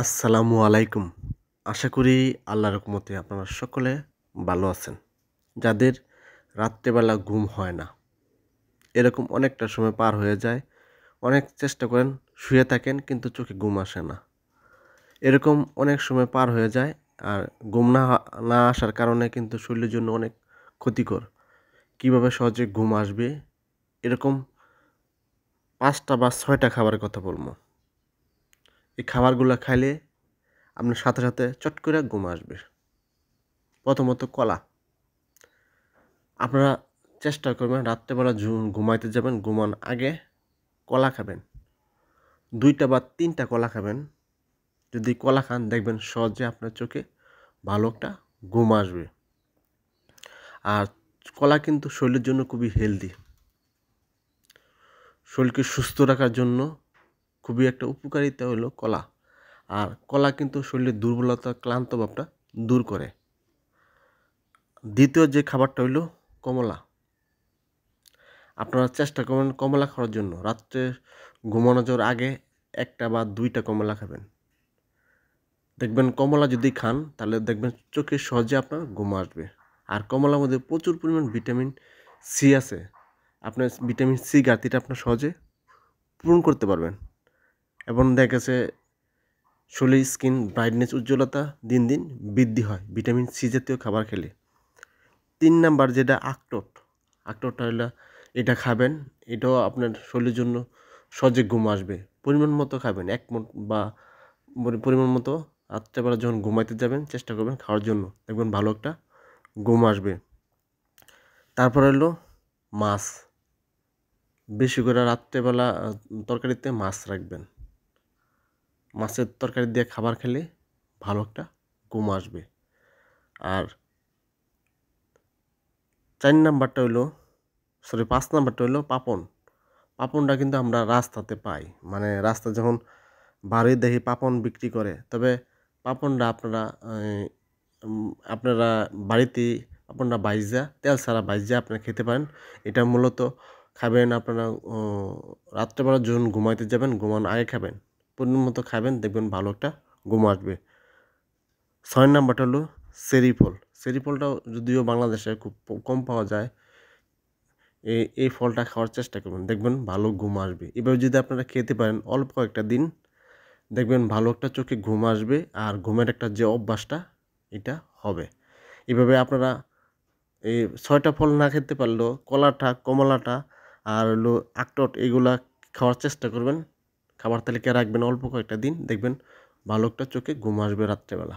আসসালামু আলাইকুম আশা করি আল্লাহ রকমতে আপনারা সকলে ভালো আছেন যাদের রাত্রেবেলা ঘুম হয় না এরকম অনেকটা সময় পার হয়ে যায় অনেক চেষ্টা করেন শুয়ে থাকেন কিন্তু চোখে ঘুম আসে না এরকম অনেক সময় পার হয়ে যায় আর ঘুম না না আসার কারণে কিন্তু শরীরের জন্য অনেক ক্ষতিকর কিভাবে সহজে ঘুম আসবে এরকম পাঁচটা বা ছয়টা খাবারের কথা বলবো এই খাবারগুলো খাইলে আপনার সাথে সাথে চট করে ঘুম আসবে প্রথমত কলা আপনারা চেষ্টা করবেন রাত্রেবেলা ঘুমাইতে যাবেন ঘুমান আগে কলা খাবেন দুইটা বা তিনটা কলা খাবেন যদি কলা খান দেখবেন সহজে আপনার চোখে ভালো একটা ঘুম আসবে আর কলা কিন্তু শরীরের জন্য খুবই হেলদি শরীরকে সুস্থ রাখার জন্য খুবই একটা উপকারিতা হলো কলা আর কলা কিন্তু শরীরের দুর্বলতা ক্লান্ত ভাবটা দূর করে দ্বিতীয় যে খাবারটা হইল কমলা আপনারা চেষ্টা করবেন কমলা খাওয়ার জন্য রাত্রে ঘুমানো যাওয়ার আগে একটা বা দুইটা কমলা খাবেন দেখবেন কমলা যদি খান তাহলে দেখবেন চোখে সহজে আপনার ঘুম আসবে আর কমলার মধ্যে প্রচুর পরিমাণ ভিটামিন সি আছে আপনার ভিটামিন সি ঘাটতিটা আপনার সহজে পূরণ করতে পারবেন এবং দেখা গেছে শরীরের স্কিন ব্রাইটনেস উজ্জ্বলতা দিন দিন বৃদ্ধি হয় ভিটামিন সি জাতীয় খাবার খেলে তিন নাম্বার যেটা আখরোট আখরোটটা হলো এটা খাবেন এটাও আপনার শরীরের জন্য সজে ঘুম আসবে পরিমাণ মতো খাবেন এক মুঠ বা পরিমাণ মতো রাত্রেবেলা যখন ঘুমাইতে যাবেন চেষ্টা করবেন খাওয়ার জন্য দেখবেন ভালো একটা ঘুম আসবে তারপর হলো মাছ বেশি করে রাত্রেবেলা তরকারিতে মাছ রাখবেন মাছের তরকারি দিয়ে খাবার খেলে ভালো একটা ঘুম আসবে আর চার নাম্বারটা হইলো সরি পাঁচ নাম্বারটা হইলো পাপন পাপনটা কিন্তু আমরা রাস্তাতে পাই মানে রাস্তা যখন বাড়ি দেখি পাপন বিক্রি করে তবে পাপনটা আপনারা আপনারা বাড়িতে আপনারা বাইজা তেল ছাড়া বাইজা আপনারা খেতে পারেন এটা মূলত খাবেন আপনারা রাত্রেবেলা যখন ঘুমাইতে যাবেন ঘুমানোর আগে খাবেন পরিমাণ মতো খাবেন দেখবেন ভালো একটা ঘুম আসবে ছয় নাম্বারটা হলো সেরিফল সেরিফলটাও যদিও বাংলাদেশে খুব কম পাওয়া যায় এই এই ফলটা খাওয়ার চেষ্টা করবেন দেখবেন ভালো ঘুম আসবে এভাবে যদি আপনারা খেতে পারেন অল্প কয়েকটা দিন দেখবেন ভালো একটা চোখে ঘুম আসবে আর ঘুমের একটা যে অভ্যাসটা এটা হবে এভাবে আপনারা এই ছয়টা ফল না খেতে পারলেও কলাটা কমলাটা আর হলো আকটট এগুলা খাওয়ার চেষ্টা করবেন খাবার তালিকায় রাখবেন অল্প কয়েকটা দিন দেখবেন ভালো একটা চোখে ঘুম আসবে রাত্রেবেলা